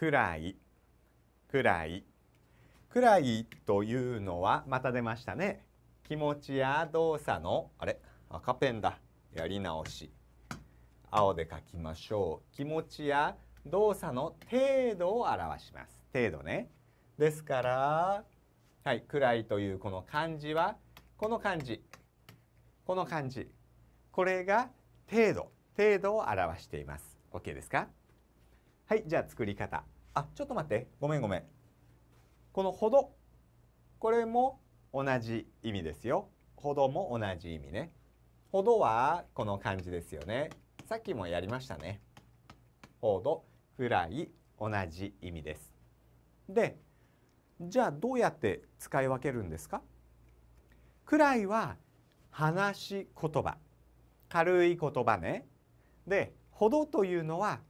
暗い暗い暗いというのはまた出ましたね気持ちや動作のあれ赤ペンだやり直し青で書きましょう気持ちや動作の程度を表します程度ねですからはい暗いというこの漢字はこの漢字この漢字これが程度程度を表しています OK ですかはいじゃあ作り方あちょっと待ってごめんごめんこの「ほど」これも同じ意味ですよほども同じ意味ねほどはこの感じですよねさっきもやりましたねほどくらい同じ意味ですでじゃあどうやって使い分けるんですかくらいは話し言葉軽い言葉ねでほどというのは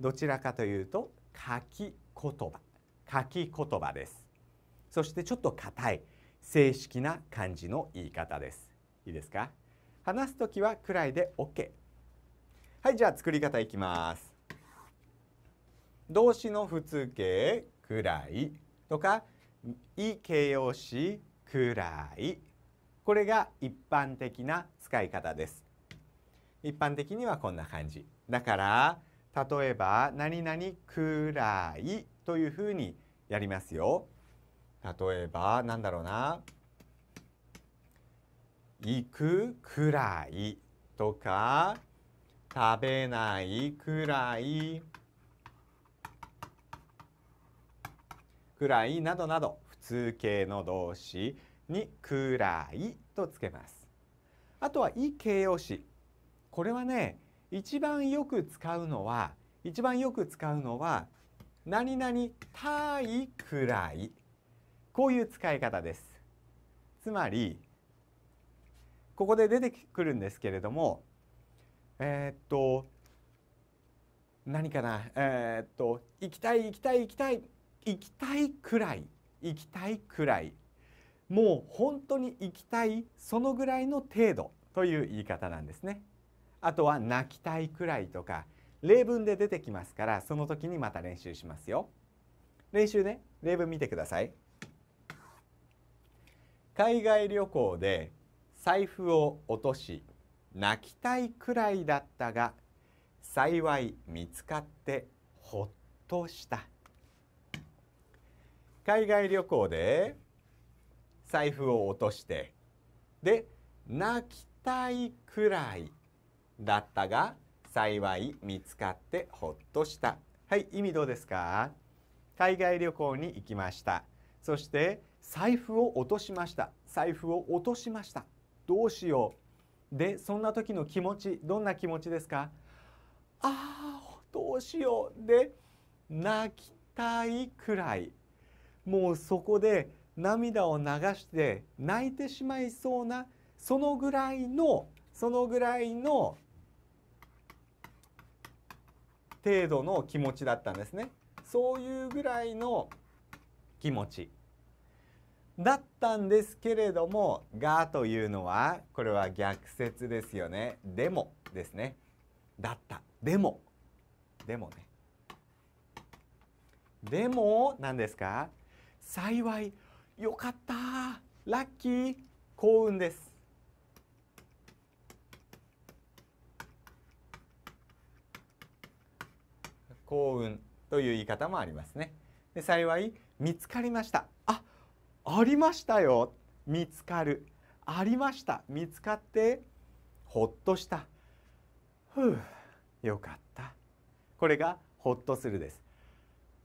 どちらかというと書き言葉書き言葉ですそしてちょっと硬い正式な漢字の言い方ですいいですか話すときはくらいで OK はいじゃあ作り方いきます動詞の普通形くらいとかい形容詞くらいこれが一般的な使い方です一般的にはこんな感じだから例えば何々くらいというふうにやりますよ。例えばなんだろうな行くくらいとか食べないくらいくらいなどなど普通形の動詞にくらいとつけます。あとは「い形容詞」これはね一番よく使うのは一番よく使うのは何々たいくらいこういう使い方ですつまりここで出てくるんですけれどもえー、っと何かなえー、っと行きたい行きたい行きたい行きたいくらい行きたいくらいもう本当に行きたいそのぐらいの程度という言い方なんですね。あとは泣きたいくらいとか例文で出てきますからその時にまた練習しますよ練習ね例文見てください海外旅行で財布を落とし泣きたいくらいだったが幸い見つかってほっとした海外旅行で財布を落としてで泣きたいくらいだったが幸い見つかってほっとしたはい意味どうですか海外旅行に行きましたそして財布を落としました財布を落としましたどうしようでそんな時の気持ちどんな気持ちですかああどうしようで泣きたいくらいもうそこで涙を流して泣いてしまいそうなそのぐらいのそのぐらいの程度の気持ちだったんですね。そういうぐらいの気持ちだったんですけれども「が」というのはこれは逆説ですよね。でもですね。だったでもでもね。でも何ですか幸いよかったラッキー幸運です。幸運という言い方もありますね。で幸い見つかりました。あ、ありましたよ。見つかる。ありました。見つかってほっとした。ふう、よかった。これがほっとするです。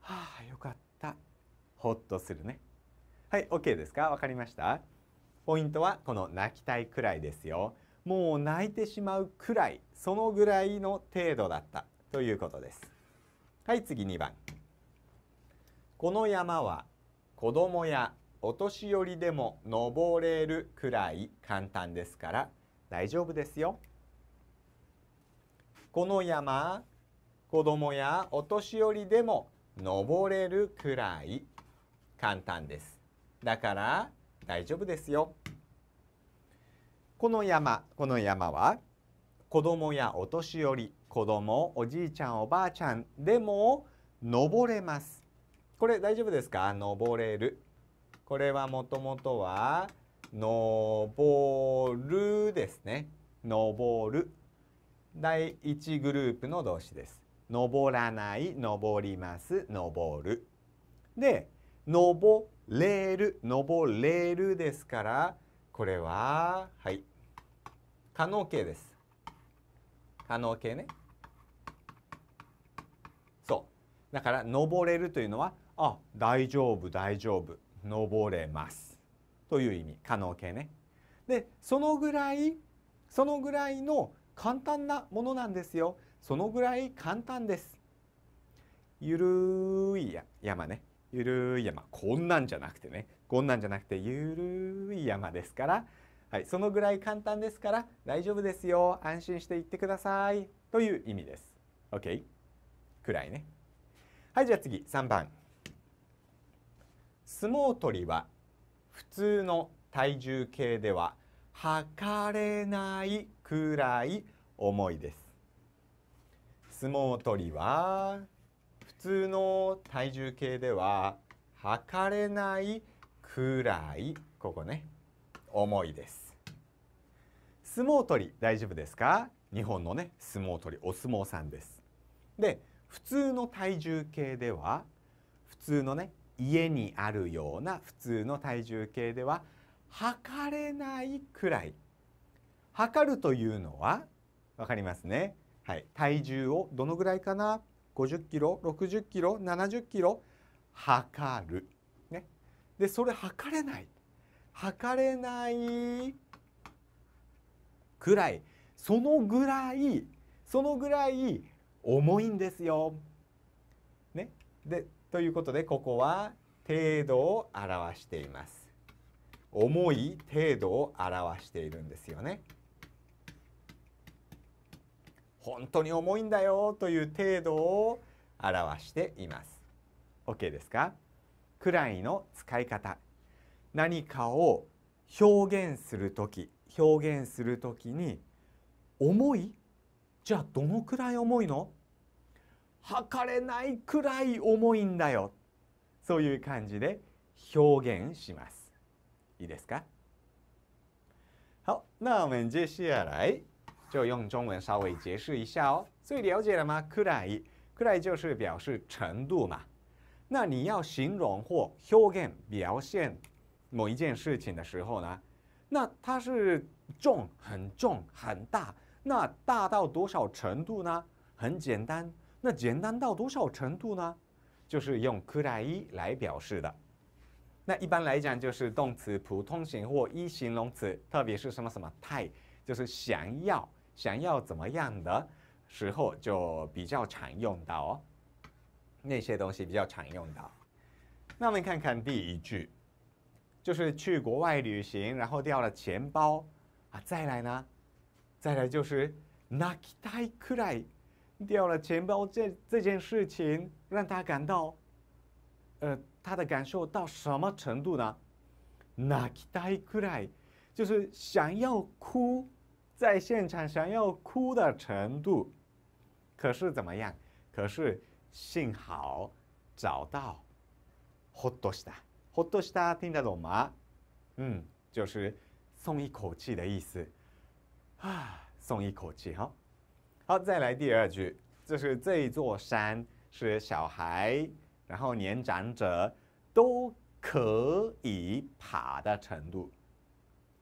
はあ、よかった。ほっとするね。はい、OK ですかわかりましたポイントはこの泣きたいくらいですよ。もう泣いてしまうくらい、そのぐらいの程度だったということです。はい次2番この山は子供やお年寄りでも登れるくらい簡単ですから大丈夫ですよ。この山子供やお年寄りでも登れるくらい簡単です。だから大丈夫ですよ。この山この山は子供やお年寄り子供おじいちゃんおばあちゃんでも登れますこれ大丈夫ですか登れるこれはもともとは登るですね登る第1グループの動詞です登らない登ります登るで登れる登れるですからこれははい可能形です可能形ねだから登れるというのはあ大丈夫大丈夫登れますという意味可能形ね。でそのぐらいそのぐらいの簡単なものなんですよ。そのぐらい簡単です。ゆるい山ね。ゆるい山。こんなんじゃなくてね。こんなんじゃなくてゆるい山ですから、はい、そのぐらい簡単ですから大丈夫ですよ。安心して行ってください。という意味です。OK? くらいね。はいじゃあ次3番相撲取りは普通の体重計では測れないくらい重いです相撲取りは普通の体重計では測れないくらいここね重いです相撲取り大丈夫ですか日本のね相撲取りお相撲さんですで普通の体重計では普通のね家にあるような普通の体重計では測れないくらい測るというのは分かりますね、はい、体重をどのぐらいかな50キロ60キロ70キロ測る、ね、でそれ測れない測れないくらいそのぐらいそのぐらい重いんですよ。ね、でということでここは程度を表しています。重い程度を表しているんですよね。本当に重いんだよという程度を表しています。OK ですかくらいの使い方何かを表現する時表現するときに「重いじゃあどのくらい重いの測れないくらい重いんだよ。そういう感じで表現します。いいですか？好，那我们接下来就用中文稍微解释一下哦。最了解了吗？くらい、くらい就是表示程度嘛。那你要形容或表現表現某一件事情的时候呢，那它是重、很重、很大，那大到多少程度呢？很简单。那简单到多少程度呢？就是用“くらい”来表示的。那一般来讲，就是动词普通型或一形容词，特别是什么什么“太，就是想要想要怎么样的时候，就比较常用到哦。那些东西比较常用到。那我们看看第一句，就是去国外旅行，然后掉了钱包啊。再来呢？再来就是“泣たいくらい”。掉了钱包这这件事情，让他感到，呃，他的感受到什么程度呢？就是想要哭，在现场想要哭的程度。可是怎么样？可是幸好找到。ホトシタ，ホトシタ听得懂吗？嗯，就是松一口气的意思。啊，松一口气哈。好，再来第二句，就是这座山是小孩，然后年长者都可以爬的程度。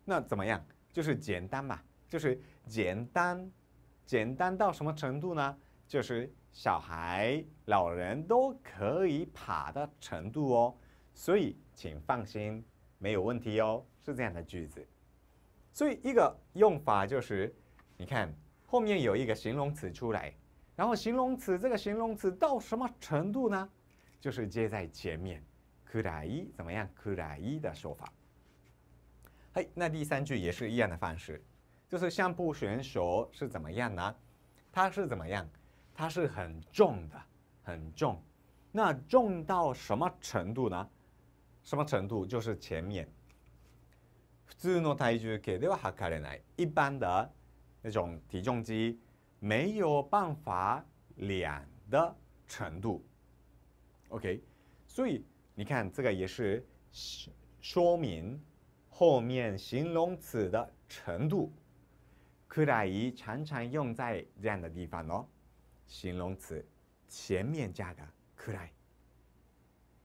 那怎么样？就是简单嘛，就是简单，简单到什么程度呢？就是小孩、老人都可以爬的程度哦。所以请放心，没有问题哦，是这样的句子。所以一个用法就是，你看。后面有一个形容词出来，然后形容词这个形容词到什么程度呢？就是接在前面，くらい怎么样？くらい的说法。嘿，那第三句也是一样的方式，就是相扑选手是怎么样呢？他是怎么样？他是很重的，很重，那重到什么程度呢？什么程度？就是前面，普通の体重計では測れない一般的。那种体重机没有办法量的程度，OK，所以你看这个也是说明后面形容词的程度，could 常常用在这样的地方哦，形容词前面加个 could。